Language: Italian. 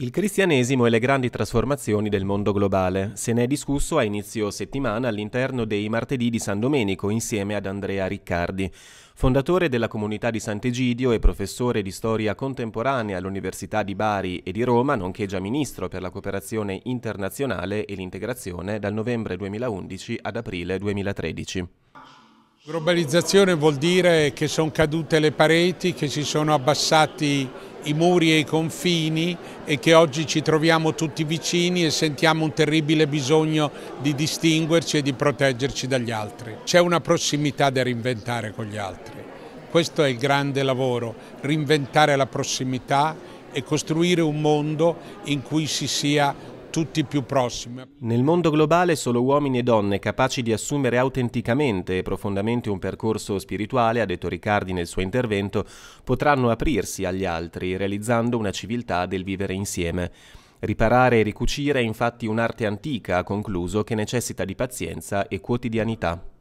Il cristianesimo e le grandi trasformazioni del mondo globale. Se ne è discusso a inizio settimana all'interno dei martedì di San Domenico insieme ad Andrea Riccardi. Fondatore della comunità di Sant'Egidio e professore di storia contemporanea all'Università di Bari e di Roma, nonché già ministro per la cooperazione internazionale e l'integrazione dal novembre 2011 ad aprile 2013. Globalizzazione vuol dire che sono cadute le pareti, che si sono abbassati i muri e i confini e che oggi ci troviamo tutti vicini e sentiamo un terribile bisogno di distinguerci e di proteggerci dagli altri. C'è una prossimità da reinventare con gli altri. Questo è il grande lavoro, reinventare la prossimità e costruire un mondo in cui si sia tutti più prossimi. Nel mondo globale solo uomini e donne capaci di assumere autenticamente e profondamente un percorso spirituale, ha detto Riccardi nel suo intervento, potranno aprirsi agli altri, realizzando una civiltà del vivere insieme. Riparare e ricucire è infatti un'arte antica, ha concluso, che necessita di pazienza e quotidianità.